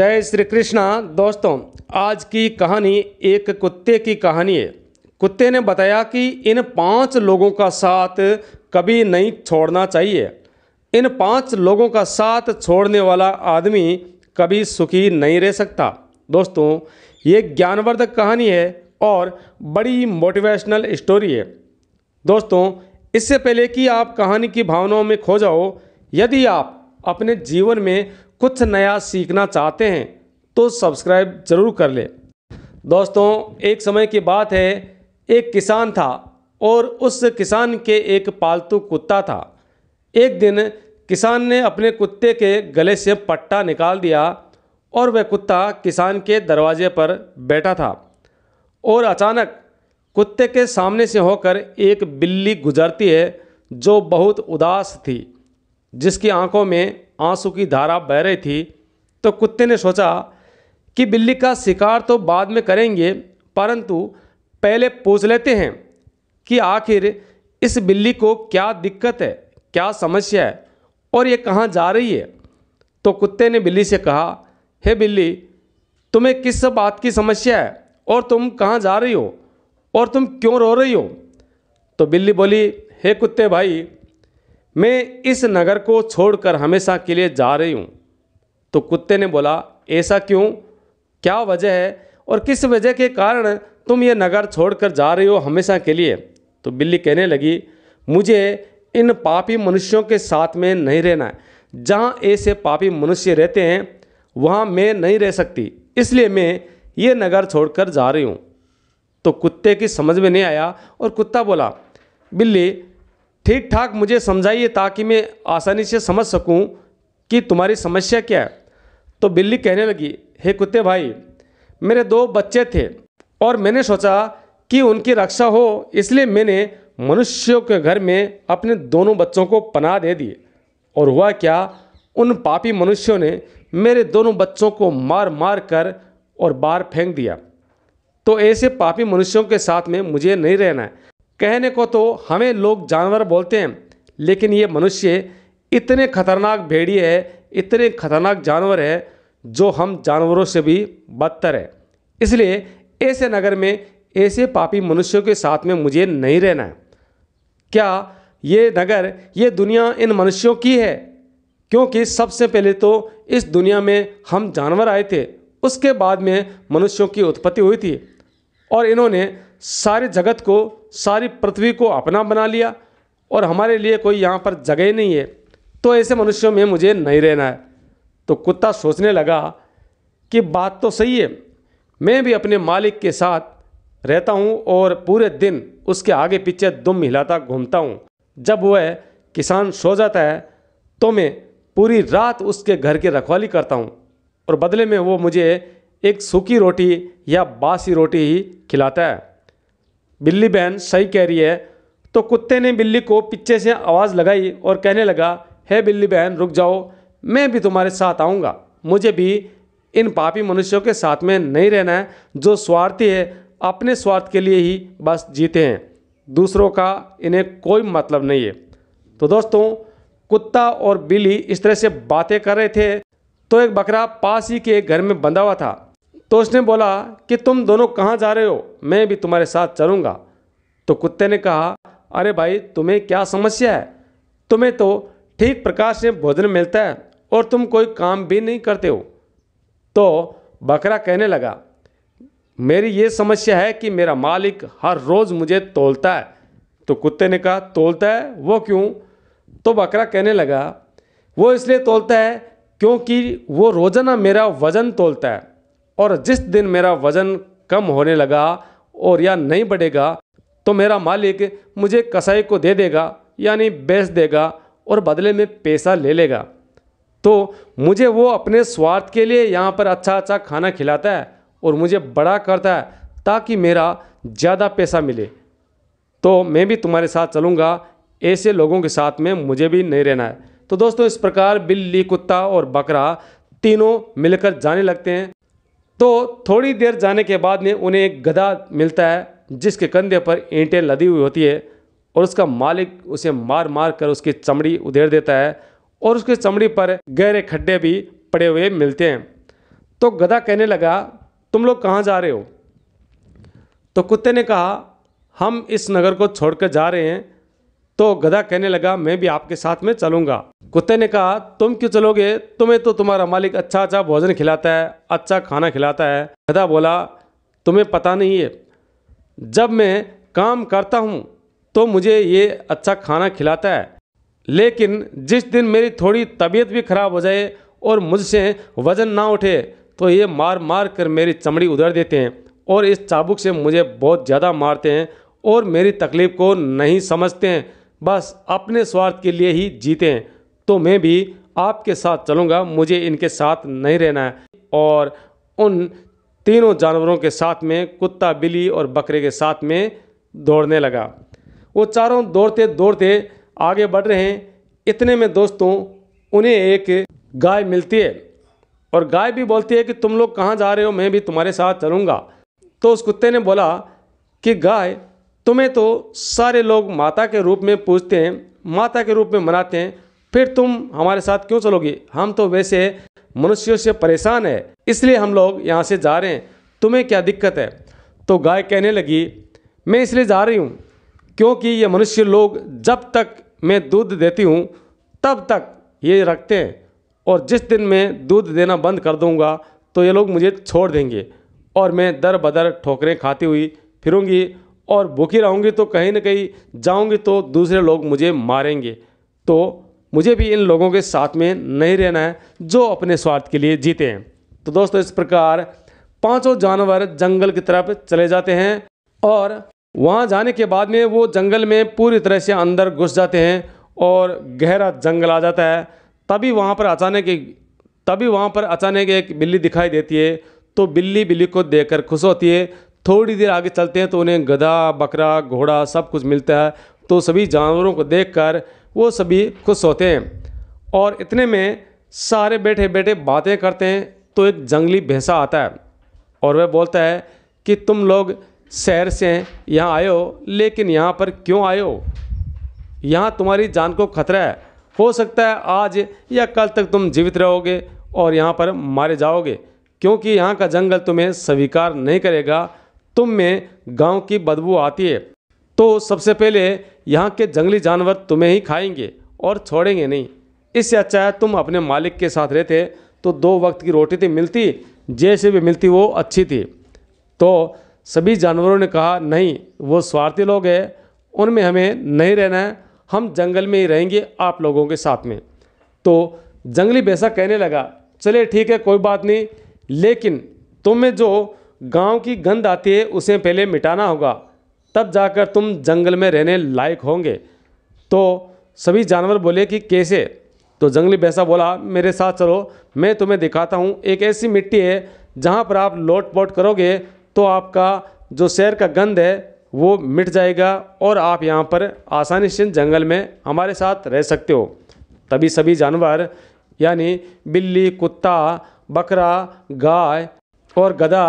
जय श्री कृष्णा दोस्तों आज की कहानी एक कुत्ते की कहानी है कुत्ते ने बताया कि इन पांच लोगों का साथ कभी नहीं छोड़ना चाहिए इन पांच लोगों का साथ छोड़ने वाला आदमी कभी सुखी नहीं रह सकता दोस्तों ये ज्ञानवर्धक कहानी है और बड़ी मोटिवेशनल स्टोरी है दोस्तों इससे पहले कि आप कहानी की भावनाओं में खो जाओ यदि आप अपने जीवन में कुछ नया सीखना चाहते हैं तो सब्सक्राइब ज़रूर कर ले दोस्तों एक समय की बात है एक किसान था और उस किसान के एक पालतू कुत्ता था एक दिन किसान ने अपने कुत्ते के गले से पट्टा निकाल दिया और वह कुत्ता किसान के दरवाजे पर बैठा था और अचानक कुत्ते के सामने से होकर एक बिल्ली गुजरती है जो बहुत उदास थी जिसकी आंखों में आंसू की धारा बह रही थी तो कुत्ते ने सोचा कि बिल्ली का शिकार तो बाद में करेंगे परंतु पहले पूछ लेते हैं कि आखिर इस बिल्ली को क्या दिक्कत है क्या समस्या है और ये कहाँ जा रही है तो कुत्ते ने बिल्ली से कहा हे बिल्ली तुम्हें किस बात की समस्या है और तुम कहाँ जा रही हो और तुम क्यों रो रही हो तो बिल्ली बोली हे कुत्ते भाई मैं इस नगर को छोड़कर हमेशा के लिए जा रही हूँ तो कुत्ते ने बोला ऐसा क्यों क्या वजह है और किस वजह के कारण तुम ये नगर छोड़कर जा रही हो हमेशा के लिए तो बिल्ली कहने लगी मुझे इन पापी मनुष्यों के साथ में नहीं रहना है जहाँ ऐसे पापी मनुष्य रहते हैं वहाँ मैं नहीं रह सकती इसलिए मैं ये नगर छोड़कर जा रही हूँ तो कुत्ते की समझ में नहीं आया और कुत्ता बोला बिल्ली ठीक ठाक मुझे समझाइए ताकि मैं आसानी से समझ सकूं कि तुम्हारी समस्या क्या है तो बिल्ली कहने लगी हे कुत्ते भाई मेरे दो बच्चे थे और मैंने सोचा कि उनकी रक्षा हो इसलिए मैंने मनुष्यों के घर में अपने दोनों बच्चों को पनाह दे दिए और हुआ क्या उन पापी मनुष्यों ने मेरे दोनों बच्चों को मार मार कर और बाहर फेंक दिया तो ऐसे पापी मनुष्यों के साथ में मुझे नहीं रहना है कहने को तो हमें लोग जानवर बोलते हैं लेकिन ये मनुष्य इतने खतरनाक भेड़िए है इतने खतरनाक जानवर है जो हम जानवरों से भी बदतर है इसलिए ऐसे नगर में ऐसे पापी मनुष्यों के साथ में मुझे नहीं रहना है क्या ये नगर ये दुनिया इन मनुष्यों की है क्योंकि सबसे पहले तो इस दुनिया में हम जानवर आए थे उसके बाद में मनुष्यों की उत्पत्ति हुई थी और इन्होंने सारे जगत को सारी पृथ्वी को अपना बना लिया और हमारे लिए कोई यहाँ पर जगह ही नहीं है तो ऐसे मनुष्यों में मुझे नहीं रहना है तो कुत्ता सोचने लगा कि बात तो सही है मैं भी अपने मालिक के साथ रहता हूँ और पूरे दिन उसके आगे पीछे दुम हिलाता घूमता हूँ जब वह किसान सो जाता है तो मैं पूरी रात उसके घर की रखवाली करता हूँ और बदले में वो मुझे एक सूखी रोटी या बासी रोटी ही खिलाता है बिल्ली बहन सही कह रही है तो कुत्ते ने बिल्ली को पीछे से आवाज़ लगाई और कहने लगा हे बिल्ली बहन रुक जाओ मैं भी तुम्हारे साथ आऊँगा मुझे भी इन पापी मनुष्यों के साथ में नहीं रहना है जो स्वार्थी है अपने स्वार्थ के लिए ही बस जीते हैं दूसरों का इन्हें कोई मतलब नहीं है तो दोस्तों कुत्ता और बिल्ली इस तरह से बातें कर रहे थे तो एक बकरा पास ही के घर में बंधा हुआ था तो उसने बोला कि तुम दोनों कहाँ जा रहे हो मैं भी तुम्हारे साथ चलूँगा तो कुत्ते ने कहा अरे भाई तुम्हें क्या समस्या है तुम्हें तो ठीक प्रकार से भोजन मिलता है और तुम कोई काम भी नहीं करते हो तो बकरा कहने लगा मेरी ये समस्या है कि मेरा मालिक हर रोज़ मुझे तोलता है तो कुत्ते ने कहा तोलता है वो क्यों तो बकरा कहने लगा वो इसलिए तोलता है क्योंकि वो रोज़ाना मेरा वज़न तोलता है और जिस दिन मेरा वज़न कम होने लगा और या नहीं बढ़ेगा तो मेरा मालिक मुझे कसाई को दे देगा यानी बेच देगा और बदले में पैसा ले लेगा तो मुझे वो अपने स्वार्थ के लिए यहाँ पर अच्छा अच्छा खाना खिलाता है और मुझे बड़ा करता है ताकि मेरा ज़्यादा पैसा मिले तो मैं भी तुम्हारे साथ चलूँगा ऐसे लोगों के साथ में मुझे भी नहीं रहना है तो दोस्तों इस प्रकार बिल्ली कुत्ता और बकरा तीनों मिलकर जाने लगते हैं तो थोड़ी देर जाने के बाद में उन्हें एक गधा मिलता है जिसके कंधे पर ईंटें लदी हुई होती है और उसका मालिक उसे मार मार कर उसकी चमड़ी उधेड़ देता है और उसकी चमड़ी पर गहरे खड्डे भी पड़े हुए मिलते हैं तो गधा कहने लगा तुम लोग कहाँ जा रहे हो तो कुत्ते ने कहा हम इस नगर को छोड़कर जा रहे हैं तो गधा कहने लगा मैं भी आपके साथ में चलूंगा कुत्ते ने कहा तुम क्यों चलोगे तुम्हें तो तुम्हारा मालिक अच्छा अच्छा भोजन खिलाता है अच्छा खाना खिलाता है गधा बोला तुम्हें पता नहीं है जब मैं काम करता हूँ तो मुझे ये अच्छा खाना खिलाता है लेकिन जिस दिन मेरी थोड़ी तबीयत भी खराब हो जाए और मुझसे वज़न ना उठे तो ये मार मार कर मेरी चमड़ी उधर देते हैं और इस चाबुक से मुझे बहुत ज़्यादा मारते हैं और मेरी तकलीफ़ को नहीं समझते हैं बस अपने स्वार्थ के लिए ही जीते हैं तो मैं भी आपके साथ चलूँगा मुझे इनके साथ नहीं रहना है और उन तीनों जानवरों के साथ में कुत्ता बिल्ली और बकरे के साथ में दौड़ने लगा वो चारों दौड़ते दौड़ते आगे बढ़ रहे हैं इतने में दोस्तों उन्हें एक गाय मिलती है और गाय भी बोलती है कि तुम लोग कहाँ जा रहे हो मैं भी तुम्हारे साथ चलूँगा तो उस कुत्ते ने बोला कि गाय तुम्हें तो सारे लोग माता के रूप में पूजते हैं माता के रूप में मनाते हैं फिर तुम हमारे साथ क्यों चलोगी हम तो वैसे मनुष्यों से परेशान है इसलिए हम लोग यहाँ से जा रहे हैं तुम्हें क्या दिक्कत है तो गाय कहने लगी मैं इसलिए जा रही हूँ क्योंकि ये मनुष्य लोग जब तक मैं दूध देती हूँ तब तक ये रखते हैं और जिस दिन मैं दूध देना बंद कर दूँगा तो ये लोग मुझे छोड़ देंगे और मैं दर बदर ठोकरें खाती हुई फिरूँगी और भूखी रहूँगी तो कहीं ना कहीं जाऊँगी तो दूसरे लोग मुझे मारेंगे तो मुझे भी इन लोगों के साथ में नहीं रहना है जो अपने स्वार्थ के लिए जीते हैं तो दोस्तों इस प्रकार पांचों जानवर जंगल की तरफ चले जाते हैं और वहाँ जाने के बाद में वो जंगल में पूरी तरह से अंदर घुस जाते हैं और गहरा जंगल आ जाता है तभी वहाँ पर अचानक एक तभी वहाँ पर अचानक एक बिल्ली दिखाई देती है तो बिल्ली बिल्ली को देखकर खुश होती है थोड़ी देर आगे चलते हैं तो उन्हें गधा बकरा घोड़ा सब कुछ मिलता है तो सभी जानवरों को देख कर वो सभी खुश होते हैं और इतने में सारे बैठे बैठे बातें करते हैं तो एक जंगली भैंसा आता है और वह बोलता है कि तुम लोग शहर से यहाँ आए हो लेकिन यहाँ पर क्यों आए हो यहाँ तुम्हारी जान को खतरा है हो सकता है आज या कल तक तुम जीवित रहोगे और यहाँ पर मारे जाओगे क्योंकि यहाँ का जंगल तुम्हें स्वीकार नहीं करेगा तुम में गांव की बदबू आती है तो सबसे पहले यहाँ के जंगली जानवर तुम्हें ही खाएंगे और छोड़ेंगे नहीं इससे अच्छा है तुम अपने मालिक के साथ रहते तो दो वक्त की रोटी थी तो मिलती जैसे भी मिलती वो अच्छी थी तो सभी जानवरों ने कहा नहीं वो स्वार्थी लोग हैं उनमें हमें नहीं रहना है हम जंगल में ही रहेंगे आप लोगों के साथ में तो जंगली बैसा कहने लगा चले ठीक है कोई बात नहीं लेकिन तुम्हें जो गांव की गंध आती है उसे पहले मिटाना होगा तब जाकर तुम जंगल में रहने लायक होंगे तो सभी जानवर बोले कि कैसे तो जंगली भैंसा बोला मेरे साथ चलो मैं तुम्हें दिखाता हूँ एक ऐसी मिट्टी है जहाँ पर आप लोट पोट करोगे तो आपका जो शहर का गंध है वो मिट जाएगा और आप यहाँ पर आसानी से जंगल में हमारे साथ रह सकते हो तभी सभी जानवर यानी बिल्ली कुत्ता बकरा गाय और गधा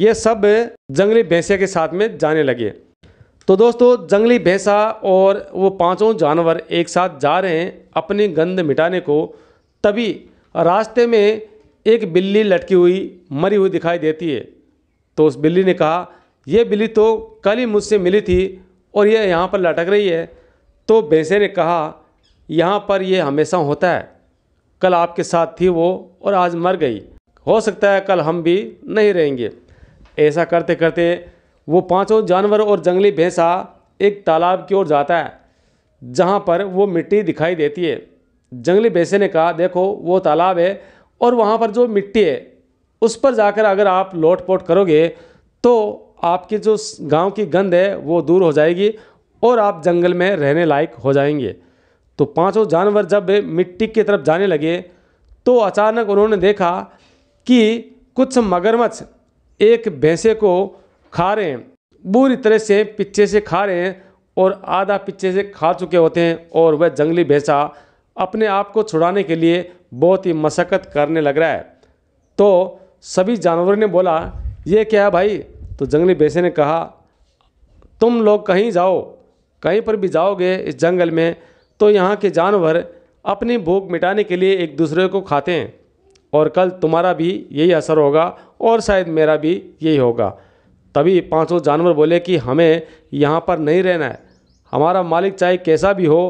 ये सब जंगली भैंसिया के साथ में जाने लगे तो दोस्तों जंगली भैंसा और वो पांचों जानवर एक साथ जा रहे हैं अपनी गंद मिटाने को तभी रास्ते में एक बिल्ली लटकी हुई मरी हुई दिखाई देती है तो उस बिल्ली ने कहा यह बिल्ली तो कल ही मुझसे मिली थी और यह यहाँ पर लटक रही है तो भैंसे ने कहा यहाँ पर यह हमेशा होता है कल आपके साथ थी वो और आज मर गई हो सकता है कल हम भी नहीं रहेंगे ऐसा करते करते वो पांचों जानवर और जंगली भैंसा एक तालाब की ओर जाता है जहाँ पर वो मिट्टी दिखाई देती है जंगली भैंसे ने कहा देखो वो तालाब है और वहाँ पर जो मिट्टी है उस पर जाकर अगर आप लोट पोट करोगे तो आपके जो गांव की गंध है वो दूर हो जाएगी और आप जंगल में रहने लायक हो जाएंगे तो पांचों जानवर जब मिट्टी की तरफ जाने लगे तो अचानक उन्होंने देखा कि कुछ मगरमच्छ एक भैंसे को खा रहे हैं बुरी तरह से पीछे से खा रहे हैं और आधा पीछे से खा चुके होते हैं और वह जंगली भैंसा अपने आप को छुड़ाने के लिए बहुत ही मशक्क़त करने लग रहा है तो सभी जानवरों ने बोला ये क्या है भाई तो जंगली भैंसे ने कहा तुम लोग कहीं जाओ कहीं पर भी जाओगे इस जंगल में तो यहाँ के जानवर अपनी भूख मिटाने के लिए एक दूसरे को खाते हैं और कल तुम्हारा भी यही असर होगा और शायद मेरा भी यही होगा तभी पांचों जानवर बोले कि हमें यहाँ पर नहीं रहना है हमारा मालिक चाहे कैसा भी हो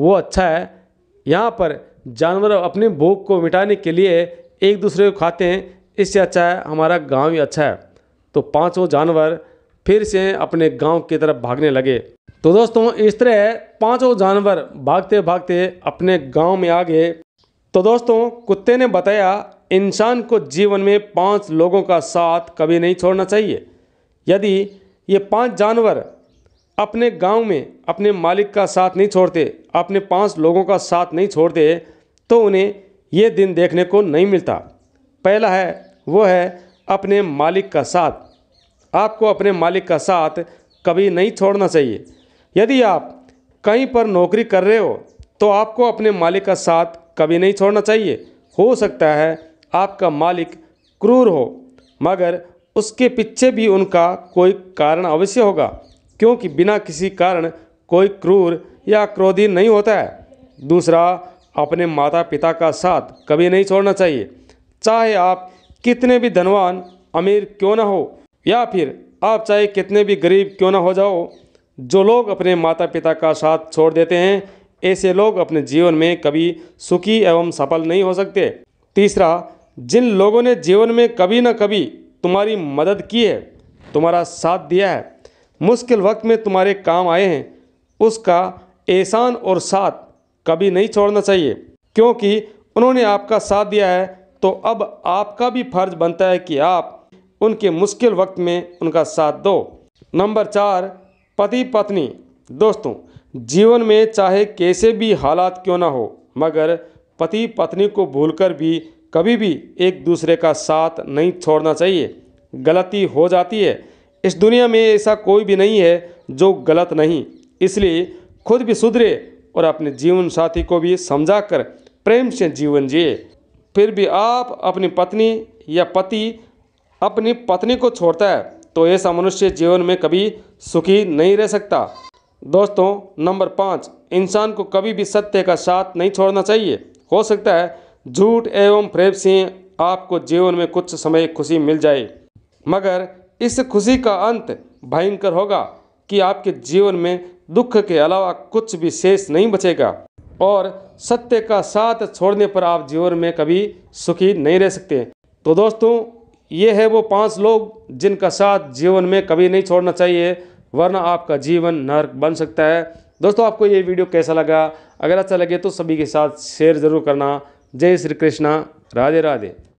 वो अच्छा है यहाँ पर जानवर अपनी भूख को मिटाने के लिए एक दूसरे को खाते हैं इससे अच्छा है हमारा गांव ही अच्छा है तो पांचों जानवर फिर से अपने गांव की तरफ भागने लगे तो दोस्तों इस तरह पांचों जानवर भागते भागते अपने गांव में आ गए तो दोस्तों कुत्ते ने बताया इंसान को जीवन में पांच लोगों का साथ कभी नहीं छोड़ना चाहिए यदि ये पांच जानवर अपने गांव में अपने मालिक का साथ नहीं छोड़ते अपने पांच लोगों का साथ नहीं छोड़ते तो उन्हें ये दिन देखने को नहीं मिलता पहला है वो है अपने मालिक का साथ आपको अपने मालिक का साथ कभी नहीं छोड़ना चाहिए यदि आप कहीं पर नौकरी कर रहे हो तो आपको अपने मालिक का साथ कभी नहीं छोड़ना चाहिए हो सकता है आपका मालिक क्रूर हो मगर उसके पीछे भी उनका कोई कारण अवश्य होगा क्योंकि बिना किसी कारण कोई क्रूर या क्रोधी नहीं होता है दूसरा अपने माता पिता का साथ कभी नहीं छोड़ना चाहिए चाहे आप कितने भी धनवान अमीर क्यों ना हो या फिर आप चाहे कितने भी गरीब क्यों ना हो जाओ जो लोग अपने माता पिता का साथ छोड़ देते हैं ऐसे लोग अपने जीवन में कभी सुखी एवं सफल नहीं हो सकते तीसरा जिन लोगों ने जीवन में कभी ना कभी तुम्हारी मदद की है तुम्हारा साथ दिया है मुश्किल वक्त में तुम्हारे काम आए हैं उसका एहसान और साथ कभी नहीं छोड़ना चाहिए क्योंकि उन्होंने आपका साथ दिया है तो अब आपका भी फर्ज बनता है कि आप उनके मुश्किल वक्त में उनका साथ दो नंबर चार पति पत्नी दोस्तों जीवन में चाहे कैसे भी हालात क्यों ना हो मगर पति पत्नी को भूलकर भी कभी भी एक दूसरे का साथ नहीं छोड़ना चाहिए गलती हो जाती है इस दुनिया में ऐसा कोई भी नहीं है जो गलत नहीं इसलिए खुद भी सुधरे और अपने जीवन साथी को भी समझा कर प्रेम से जीवन जिए फिर भी आप अपनी पत्नी या पति अपनी पत्नी को छोड़ता है तो ऐसा मनुष्य जीवन में कभी सुखी नहीं रह सकता दोस्तों नंबर पाँच इंसान को कभी भी सत्य का साथ नहीं छोड़ना चाहिए हो सकता है झूठ एवं फ्रेब से आपको जीवन में कुछ समय खुशी मिल जाए मगर इस खुशी का अंत भयंकर होगा कि आपके जीवन में दुख के अलावा कुछ भी शेष नहीं बचेगा और सत्य का साथ छोड़ने पर आप जीवन में कभी सुखी नहीं रह सकते तो दोस्तों ये है वो पांच लोग जिनका साथ जीवन में कभी नहीं छोड़ना चाहिए वरना आपका जीवन नर्क बन सकता है दोस्तों आपको ये वीडियो कैसा लगा अगर अच्छा लगे तो सभी के साथ शेयर ज़रूर करना जय श्री कृष्णा राधे राधे